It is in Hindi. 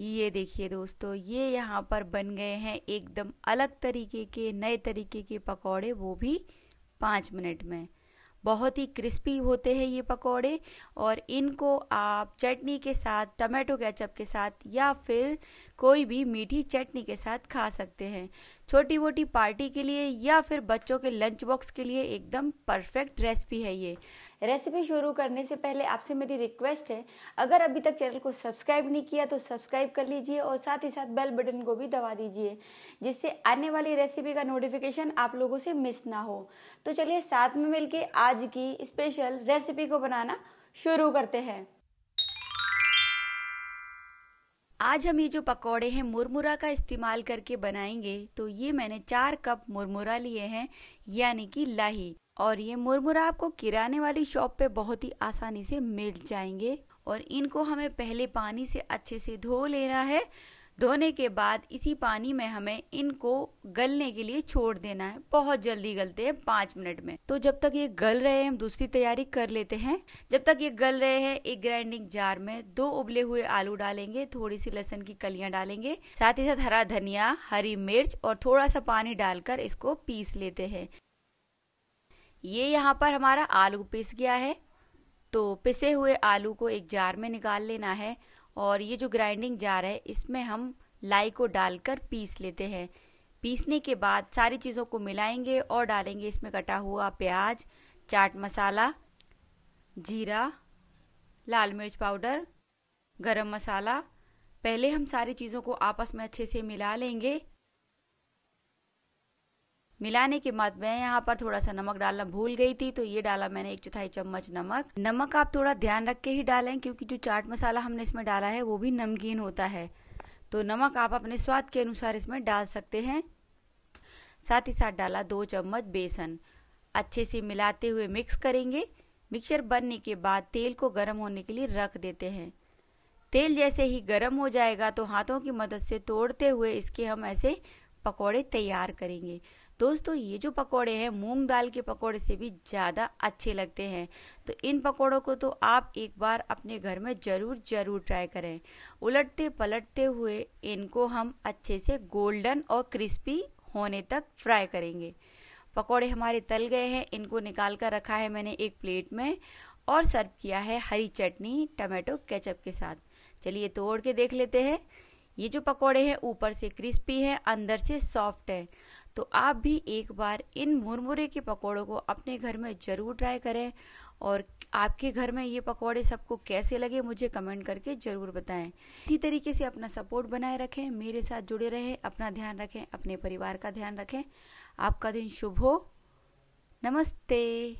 ये देखिए दोस्तों ये यहाँ पर बन गए हैं एकदम अलग तरीके के नए तरीके के पकौड़े वो भी पाँच मिनट में बहुत ही क्रिस्पी होते हैं ये पकौड़े और इनको आप चटनी के साथ टमाटो केचप के साथ या फिर कोई भी मीठी चटनी के साथ खा सकते हैं छोटी मोटी पार्टी के लिए या फिर बच्चों के लंच बॉक्स के लिए एकदम परफेक्ट रेसिपी है ये रेसिपी शुरू करने से पहले आपसे मेरी रिक्वेस्ट है अगर अभी तक चैनल को सब्सक्राइब नहीं किया तो सब्सक्राइब कर लीजिए और साथ ही साथ बेल बटन को भी दबा दीजिए जिससे आने वाली रेसिपी का नोटिफिकेशन आप लोगों से मिस ना हो तो चलिए साथ में मिलके आज की स्पेशल रेसिपी को बनाना शुरू करते हैं आज हम ये जो पकौड़े हैं मुरमुरा का इस्तेमाल करके बनाएंगे तो ये मैंने चार कप मुरमुरा लिए हैं यानी कि लाही और ये मुरमुरा आपको किराने वाली शॉप पे बहुत ही आसानी से मिल जाएंगे और इनको हमें पहले पानी से अच्छे से धो लेना है धोने के बाद इसी पानी में हमें इनको गलने के लिए छोड़ देना है बहुत जल्दी गलते हैं पाँच मिनट में तो जब तक ये गल रहे हैं हम दूसरी तैयारी कर लेते हैं जब तक ये गल रहे हैं एक ग्राइंडिंग जार में दो उबले हुए आलू डालेंगे थोड़ी सी लहसन की कलियां डालेंगे साथ ही साथ हरा धनिया हरी मिर्च और थोड़ा सा पानी डालकर इसको पीस लेते हैं ये यहाँ पर हमारा आलू पिस गया है तो पिसे हुए आलू को एक जार में निकाल लेना है और ये जो ग्राइंडिंग जार है इसमें हम लाई को डालकर पीस लेते हैं पीसने के बाद सारी चीज़ों को मिलाएंगे और डालेंगे इसमें कटा हुआ प्याज चाट मसाला जीरा लाल मिर्च पाउडर गरम मसाला पहले हम सारी चीज़ों को आपस में अच्छे से मिला लेंगे मिलाने के बाद मैं यहाँ पर थोड़ा सा नमक डालना भूल गई थी तो ये डाला मैंने एक चौथाई चम्मच नमक नमक आप थोड़ा ध्यान रख के ही डालें क्योंकि जो चाट मसाला हमने इसमें डाला है वो भी नमकीन होता है तो नमक आप अपने स्वाद के अनुसार इसमें डाल सकते हैं साथ ही साथ डाला दो चम्मच बेसन अच्छे से मिलाते हुए मिक्स करेंगे मिक्सर बनने के बाद तेल को गर्म होने के लिए रख देते हैं तेल जैसे ही गर्म हो जाएगा तो हाथों की मदद से तोड़ते हुए इसके हम ऐसे पकौड़े तैयार करेंगे दोस्तों ये जो पकोड़े हैं मूंग दाल के पकोड़े से भी ज़्यादा अच्छे लगते हैं तो इन पकोड़ों को तो आप एक बार अपने घर में ज़रूर ज़रूर ट्राई करें उलटते पलटते हुए इनको हम अच्छे से गोल्डन और क्रिस्पी होने तक फ्राई करेंगे पकोड़े हमारे तल गए हैं इनको निकाल कर रखा है मैंने एक प्लेट में और सर्व किया है हरी चटनी टमाटो केचप के साथ चलिए तोड़ के देख लेते हैं ये जो पकोड़े हैं ऊपर से क्रिस्पी है अंदर से सॉफ्ट है तो आप भी एक बार इन मुरमुरे के पकौड़ों को अपने घर में ज़रूर ट्राई करें और आपके घर में ये पकौड़े सबको कैसे लगे मुझे कमेंट करके ज़रूर बताएं इसी तरीके से अपना सपोर्ट बनाए रखें मेरे साथ जुड़े रहें अपना ध्यान रखें अपने परिवार का ध्यान रखें आपका दिन शुभ हो नमस्ते